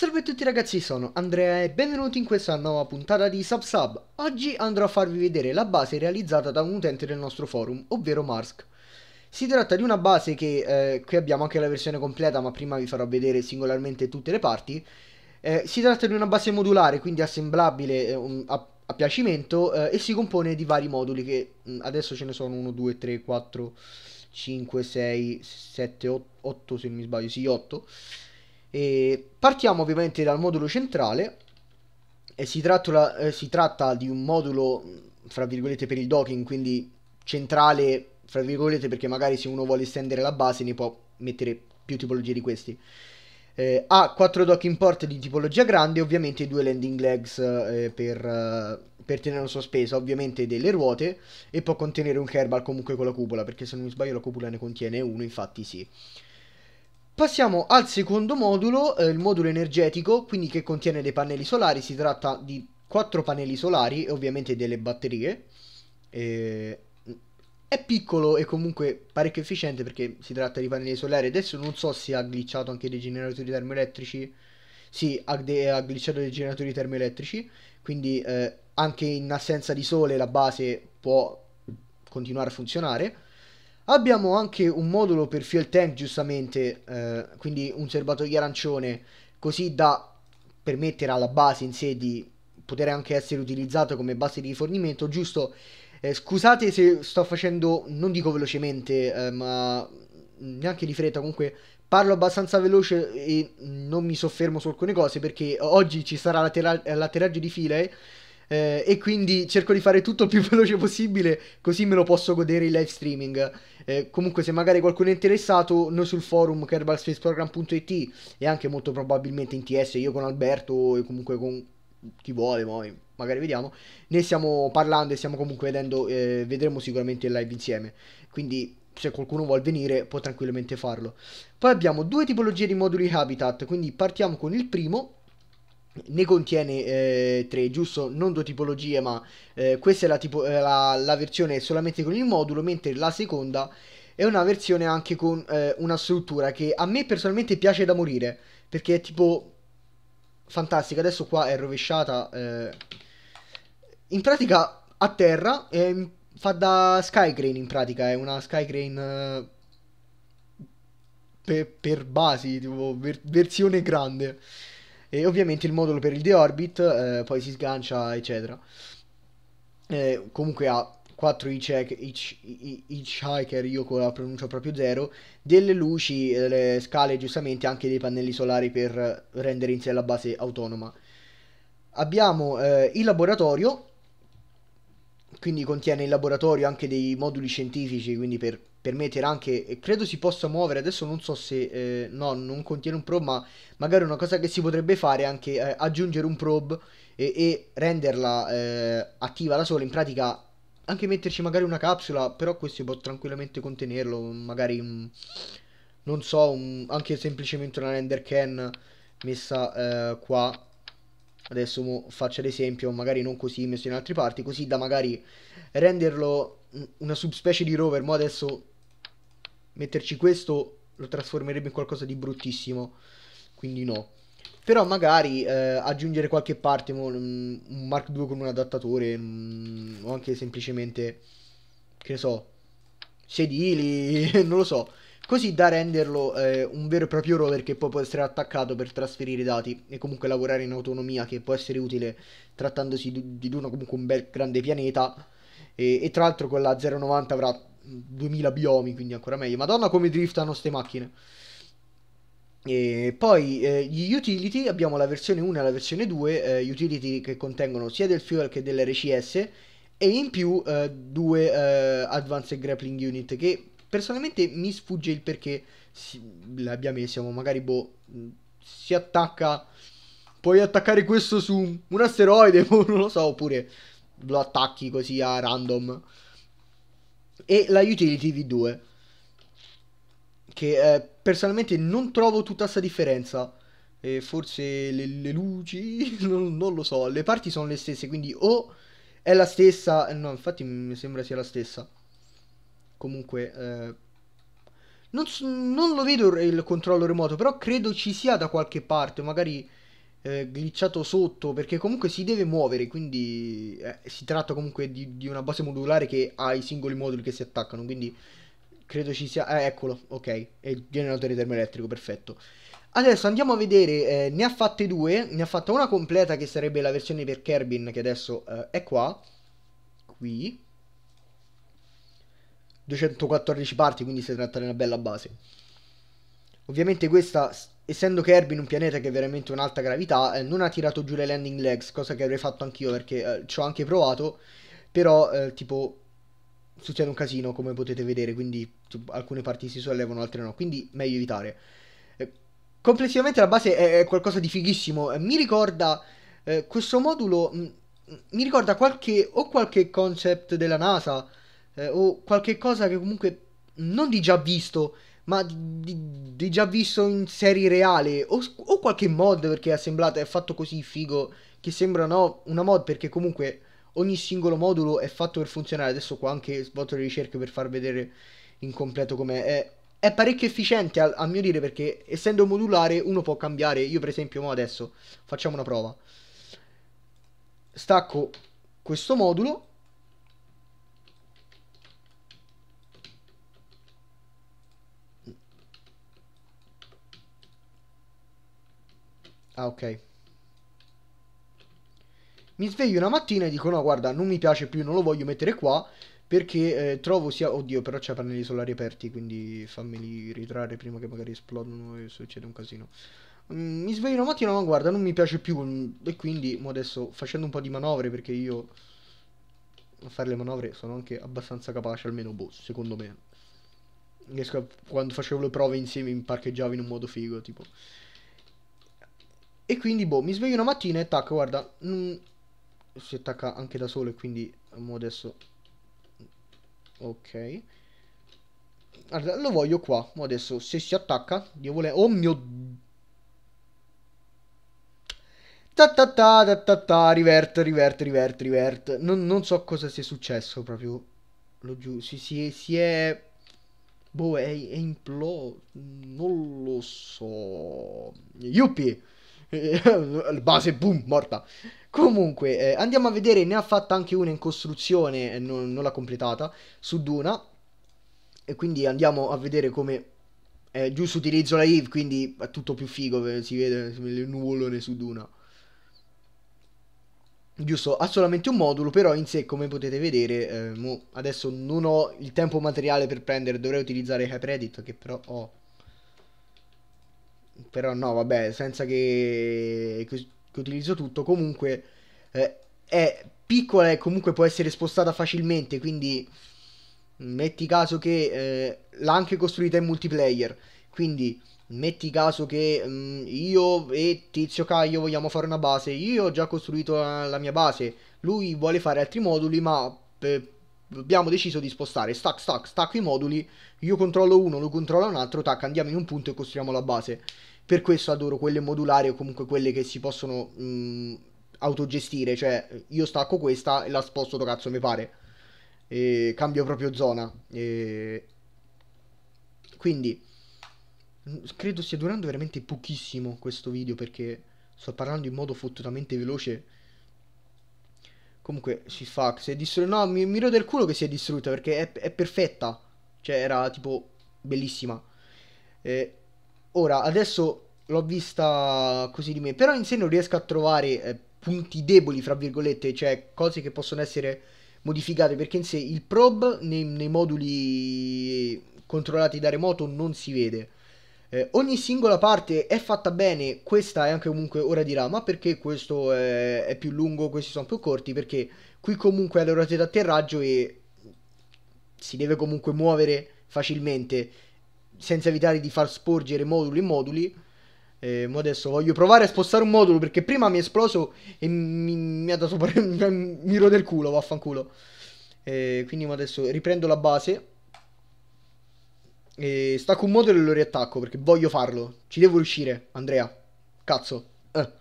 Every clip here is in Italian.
Salve a tutti ragazzi, sono Andrea e benvenuti in questa nuova puntata di SubSub. Oggi andrò a farvi vedere la base realizzata da un utente del nostro forum, ovvero Marsk. Si tratta di una base che, eh, qui abbiamo anche la versione completa, ma prima vi farò vedere singolarmente tutte le parti. Eh, si tratta di una base modulare, quindi assemblabile eh, a, a, piacimento, eh, e si compone di vari moduli che mh, mm, adesso ce ne sono 1, 2, 3, 4, 5, 6, 7, 8, 8 se non mi sbaglio, sì 8 e partiamo ovviamente dal modulo centrale e si, trattula, eh, si tratta di un modulo, fra virgolette, per il docking, quindi centrale, fra virgolette, perché magari se uno vuole estendere la base ne può mettere più tipologie di questi. Eh, ha 4 docking port di tipologia grande, ovviamente due landing legs eh, per, eh, per tenerlo sospeso, ovviamente delle ruote e può contenere un kerbal comunque con la cupola, perché se non mi sbaglio la cupola ne contiene uno, infatti sì. Passiamo al secondo modulo, eh, il modulo energetico, quindi che contiene dei pannelli solari, si tratta di quattro pannelli solari e ovviamente delle batterie. Eh, è piccolo e comunque parecchio efficiente perché si tratta di pannelli solari. Adesso non so se ha glitchato anche dei generatori termoelettrici. Sì, ha, de- ha glitchato dei generatori termoelettrici, quindi eh, anche in assenza di sole la base può continuare a funzionare. Abbiamo anche un modulo per fuel tank, giustamente, eh, quindi un serbatoio arancione, così da permettere alla base in sé di poter anche essere utilizzato come base di rifornimento, giusto? Eh, scusate se sto facendo, non dico velocemente, eh, ma neanche di fretta, comunque parlo abbastanza veloce e non mi soffermo su alcune cose perché oggi ci sarà l'atterraggio di file eh, e quindi cerco di fare tutto il più veloce possibile così me lo posso godere in live streaming. Eh, comunque se magari qualcuno è interessato, noi sul forum kerbalspaceprogram.it e anche molto probabilmente in TS, io con Alberto e comunque con chi vuole, poi magari vediamo, ne stiamo parlando e stiamo comunque vedendo, eh, vedremo sicuramente il live insieme. Quindi se qualcuno vuole venire può tranquillamente farlo. Poi abbiamo due tipologie di moduli habitat, quindi partiamo con il primo ne contiene eh, tre, giusto? Non due tipologie, ma eh, questa è la, tipo, eh, la, la, versione solamente con il modulo, mentre la seconda è una versione anche con eh, una struttura che a me personalmente piace da morire, perché è tipo fantastica. Adesso qua è rovesciata. Eh, in pratica a terra fa da skycrane in pratica, è una skycrane per, per basi, tipo ver versione grande. E ovviamente il modulo per il deorbit, eh, poi si sgancia, eccetera. Eh, comunque ha 4 hitchhiker, io la pronuncio proprio zero, delle luci, delle eh, scale giustamente anche dei pannelli solari per rendere in sé la base autonoma. Abbiamo eh, il laboratorio, quindi contiene il laboratorio anche dei moduli scientifici, quindi per permettere anche, credo si possa muovere, adesso non so se, eh, no, non contiene un probe, ma magari una cosa che si potrebbe fare è anche eh, aggiungere un probe e, e renderla eh, attiva da sola, in pratica anche metterci magari una capsula, però questo può tranquillamente contenerlo, magari un, non so, un, anche semplicemente una render can messa eh, qua adesso faccio ad esempio magari non così messo in altre parti così da magari renderlo una subspecie di rover, ma adesso metterci questo lo trasformerebbe in qualcosa di bruttissimo, quindi no. Però magari eh, aggiungere qualche parte, un Mark II con un adattatore, mh, mm, o anche semplicemente, che ne so, sedili, non lo so. Così da renderlo eh, un vero e proprio rover che poi può essere attaccato per trasferire dati e comunque lavorare in autonomia, che può essere utile trattandosi di, di uno comunque un bel grande pianeta e, e tra l'altro quella 0,90 avrà 2000 biomi, quindi ancora meglio. Madonna come driftano queste macchine. E poi eh, gli utility abbiamo la versione 1 e la versione 2, eh, utility che contengono sia del fuel che dell'RCS e in più eh, due eh, Advanced Grappling Unit che personalmente mi sfugge il perché si, l'abbia messa, ma magari boh, si attacca, puoi attaccare questo su un asteroide, boh, non lo so, oppure lo attacchi così a random. E la utility V2, che eh, personalmente non trovo tutta questa differenza. Eh, forse le, le luci, non, non, lo so, le parti sono le stesse, quindi o è la stessa, no, infatti mi sembra sia la stessa. Comunque, eh, non, non lo vedo il controllo remoto, però credo ci sia da qualche parte, magari eh, glitchato sotto perché comunque si deve muovere, quindi eh, si tratta comunque di, di, una base modulare che ha i singoli moduli che si attaccano, quindi credo ci sia... Eh, eccolo, ok, è il generatore termoelettrico, perfetto. Adesso andiamo a vedere, eh, ne ha fatte due, ne ha fatta una completa che sarebbe la versione per Kerbin che adesso eh, è qua, qui, 214 parti, quindi si tratta di una bella base. Ovviamente questa essendo che in un pianeta che è veramente un'alta gravità, eh, non ha tirato giù le landing legs, cosa che avrei fatto anch'io perché eh, ci ho anche provato, però eh, tipo succede un casino come potete vedere, quindi tipo, alcune parti si sollevano, altre no, quindi meglio evitare. Eh, complessivamente la base è, qualcosa di fighissimo, eh, mi ricorda eh, questo modulo, mh, mm, mm, mi ricorda qualche o qualche concept della NASA o qualche cosa che comunque non di già visto, ma di, di già visto in serie reale o, o, qualche mod perché è assemblata è fatto così figo che sembra no, una mod perché comunque ogni singolo modulo è fatto per funzionare adesso qua anche svolto le ricerche per far vedere in completo com'è è, è parecchio efficiente a, a, mio dire perché essendo modulare uno può cambiare io per esempio adesso facciamo una prova stacco questo modulo Ah, ok. Mi sveglio una mattina e dico, no, guarda, non mi piace più, non lo voglio mettere qua, perché eh, trovo sia... Oddio, però c'è pannelli solari aperti, quindi fammeli ritrarre prima che magari esplodano e succede un casino. Mm, mi sveglio una mattina, ma guarda, non mi piace più, mm, e quindi, mo adesso, facendo un po' di manovre, perché io... A fare le manovre sono anche abbastanza capace, almeno boh, secondo me. A, quando facevo le prove insieme mi parcheggiavo in un modo figo, tipo... E quindi, boh, mi sveglio una mattina e tac, guarda, mh, si attacca anche da solo e quindi mo adesso... Ok. Guarda, lo voglio qua, mo adesso, se si attacca, io vuole... Oh mio... Ta ta ta ta ta ta, rivert, rivert, rivert, rivert. Non, non so cosa sia successo proprio. Lo giù, si, si, si è... Boh, è, è implo... Non lo so. Yuppie! base, boom, morta. Comunque, eh, andiamo a vedere, ne ha fatta anche una in costruzione, non, non l'ha completata, su Duna. E quindi andiamo a vedere come... Eh, giusto utilizzo la Eve, quindi è tutto più figo, eh, si vede il nuvolone su Duna. Giusto, ha solamente un modulo, però in sé, come potete vedere, eh, adesso non ho il tempo materiale per prendere, dovrei utilizzare HyperEdit, che però ho però no, vabbè, senza che, che, che utilizzo tutto, comunque eh, è piccola e comunque può essere spostata facilmente, quindi metti caso che eh, l'ha anche costruita in multiplayer, quindi metti caso che mh, mm, io e Tizio Caio vogliamo fare una base, io ho già costruito la, la mia base, lui vuole fare altri moduli, ma per, eh, abbiamo deciso di spostare stack, stack, stack i moduli, io controllo uno, lo controlla un altro, tac, andiamo in un punto e costruiamo la base. Per questo adoro quelle modulari o comunque quelle che si possono mh, mm, autogestire, cioè io stacco questa e la sposto dove cazzo mi pare. E cambio proprio zona. E... Quindi, mm, credo stia durando veramente pochissimo questo video perché sto parlando in modo fottutamente veloce Comunque si fa, si è distrutta, no, mi, mi rode il culo che si è distrutta perché è, è perfetta, cioè era tipo bellissima. Eh, ora, adesso l'ho vista così di me, però in sé non riesco a trovare eh, punti deboli, fra virgolette, cioè cose che possono essere modificate, perché in sé il prob nei, nei moduli controllati da remoto non si vede. Eh, ogni singola parte è fatta bene, questa è anche comunque ora di rama perché questo è, è più lungo, questi sono più corti perché qui comunque è le rotelle d'atterraggio e si deve comunque muovere facilmente senza evitare di far sporgere moduli e moduli. Eh, ma adesso voglio provare a spostare un modulo perché prima mi è esploso e mi, mi ha dato mi rode il culo, vaffanculo. Eh, quindi adesso riprendo la base e stacco un modulo e lo riattacco perché voglio farlo. Ci devo riuscire, Andrea. Cazzo. Eh.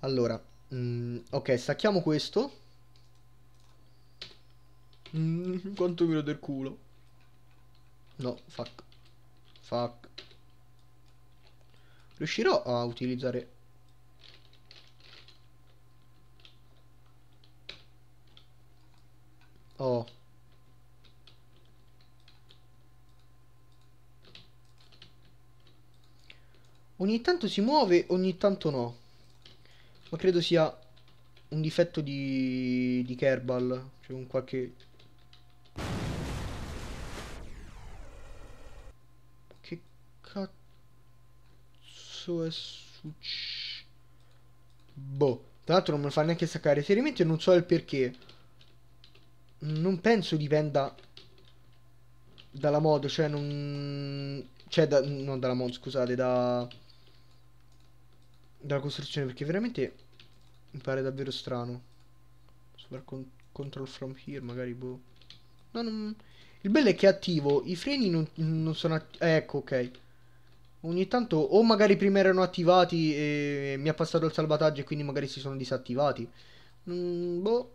Allora. Mm, ok, stacchiamo questo. Mm, quanto mi il culo. No, fuck. Fuck. Riuscirò a utilizzare Ogni tanto si muove, ogni tanto no. Ma credo sia un difetto di, di Kerbal. Cioè un qualche... Che cazzo è successo? Boh. Tra l'altro non me lo fa neanche staccare seriamente, non so il perché. Non penso dipenda dalla mod, cioè non... Cioè, da... non dalla mod, scusate, da della costruzione perché veramente mi pare davvero strano. Super con control from here, magari boh. No, non... Il bello è che è attivo, i freni non, non sono attivi. Eh, ecco, ok. Ogni tanto, o magari prima erano attivati e mi ha passato il salvataggio e quindi magari si sono disattivati. Mm, boh.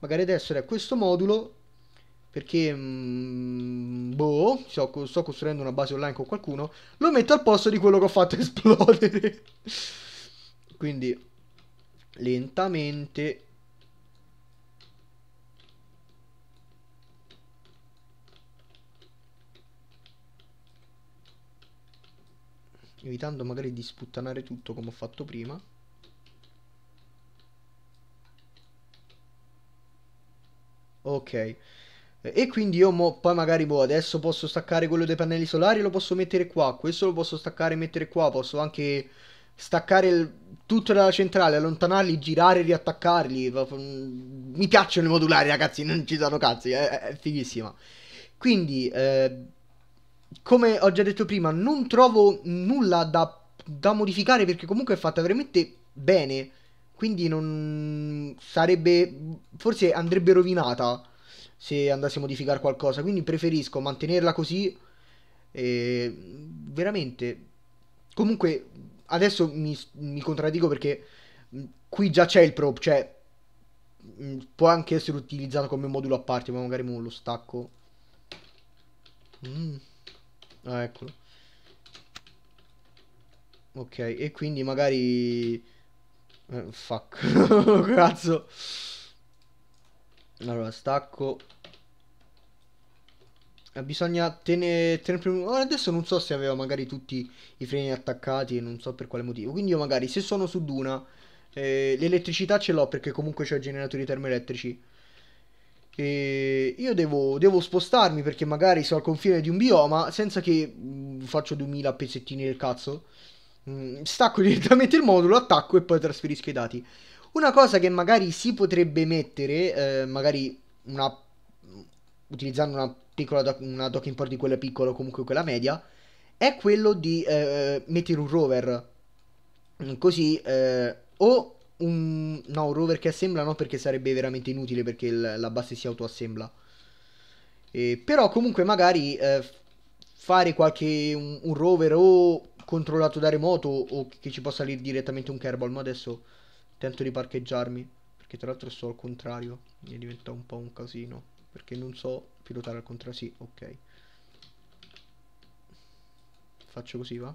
Magari adesso è questo modulo perché mh, mm, boh, sto, sto, costruendo una base online con qualcuno, lo metto al posto di quello che ho fatto esplodere. Quindi lentamente evitando magari di sputtanare tutto come ho fatto prima. Ok. E quindi io mo, poi magari boh, adesso posso staccare quello dei pannelli solari, lo posso mettere qua, questo lo posso staccare e mettere qua, posso anche staccare il, tutto dalla centrale, allontanarli, girare, riattaccarli. Mm, mi piacciono i modulari ragazzi, non ci sono cazzi, è, è fighissima. Quindi, eh, come ho già detto prima, non trovo nulla da, da modificare perché comunque è fatta veramente bene. Quindi non sarebbe, forse andrebbe rovinata se andassi a modificare qualcosa. Quindi preferisco mantenerla così. E veramente. Comunque, adesso mi, mi contraddico perché mm, qui già c'è il prop, cioè mm, può anche essere utilizzato come modulo a parte, ma magari mo lo stacco. Mm. Ah, eccolo. Ok, e quindi magari... Eh, fuck. Cazzo. Allora, stacco eh, bisogna tenere, tenere più... Ora adesso non so se aveva magari tutti i freni attaccati e non so per quale motivo. Quindi io magari se sono su Duna, eh, l'elettricità ce l'ho perché comunque ho generatori termoelettrici. E io devo, devo, spostarmi perché magari sono al confine di un bioma senza che mh, mm, faccio 2000 pezzettini del cazzo. Mh, mm, stacco direttamente il modulo, attacco e poi trasferisco i dati. Una cosa che magari si potrebbe mettere, eh, magari una, utilizzando una piccola doc, una dock import di quella piccola o comunque quella media, è quello di eh, mettere un rover. Così, eh, o un, no, un rover che assembla no perché sarebbe veramente inutile perché il, la base si autoassembla. Eh, però comunque magari eh, fare qualche un, un, rover o controllato da remoto o che ci possa salire direttamente un kerbal. Ma adesso tento di parcheggiarmi perché tra l'altro sto al contrario e diventa un po' un casino perché non so pilotare al contrario sì ok faccio così va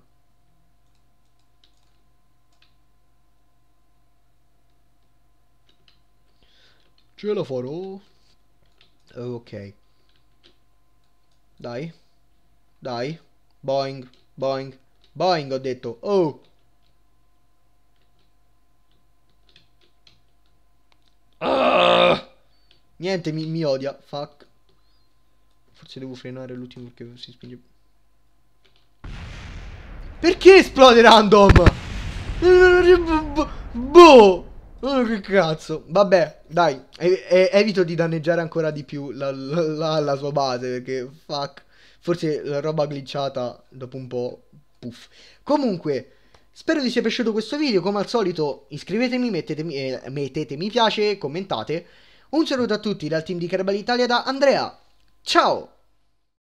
ce la farò ok dai dai boing boing boing ho detto oh ah! niente mi, mi odia fuck Forse devo frenare l'ultimo perché si spinge. Perché esplode random? Boh! Oh, che cazzo. Vabbè, dai. E e evito di danneggiare ancora di più la, la, la sua base. Perché, fuck. Forse la roba glitchata dopo un po'. Puff. Comunque. Spero vi sia piaciuto questo video, come al solito iscrivetemi, mettetemi, eh, mettete mi piace, commentate. Un saluto a tutti dal team di Carabal Italia da Andrea. Ciao!